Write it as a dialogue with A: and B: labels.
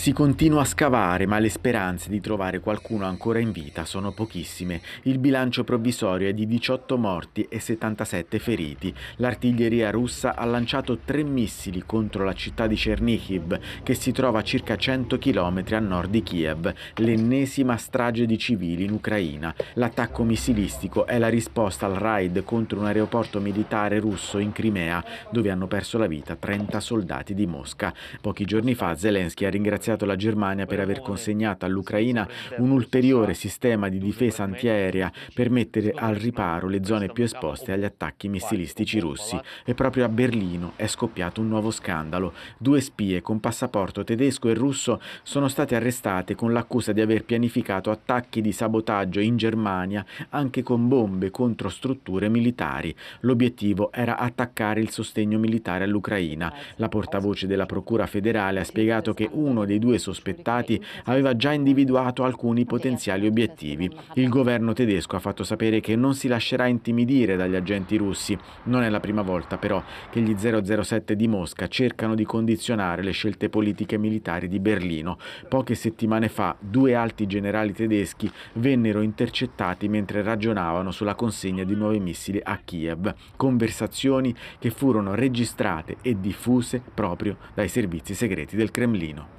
A: Si continua a scavare, ma le speranze di trovare qualcuno ancora in vita sono pochissime. Il bilancio provvisorio è di 18 morti e 77 feriti. L'artiglieria russa ha lanciato tre missili contro la città di Chernihiv, che si trova a circa 100 km a nord di Kiev, l'ennesima strage di civili in Ucraina. L'attacco missilistico è la risposta al raid contro un aeroporto militare russo in Crimea, dove hanno perso la vita 30 soldati di Mosca. Pochi giorni fa Zelensky ha ringraziato ringraziato la Germania per aver consegnato all'Ucraina un ulteriore sistema di difesa antiaerea per mettere al riparo le zone più esposte agli attacchi missilistici russi. E proprio a Berlino è scoppiato un nuovo scandalo. Due spie con passaporto tedesco e russo sono state arrestate con l'accusa di aver pianificato attacchi di sabotaggio in Germania anche con bombe contro strutture militari. L'obiettivo era attaccare il sostegno militare all'Ucraina. La portavoce della Procura federale ha spiegato che uno dei due sospettati aveva già individuato alcuni potenziali obiettivi. Il governo tedesco ha fatto sapere che non si lascerà intimidire dagli agenti russi. Non è la prima volta però che gli 007 di Mosca cercano di condizionare le scelte politiche e militari di Berlino. Poche settimane fa due alti generali tedeschi vennero intercettati mentre ragionavano sulla consegna di nuovi missili a Kiev. Conversazioni che furono registrate e diffuse proprio dai servizi segreti del Cremlino.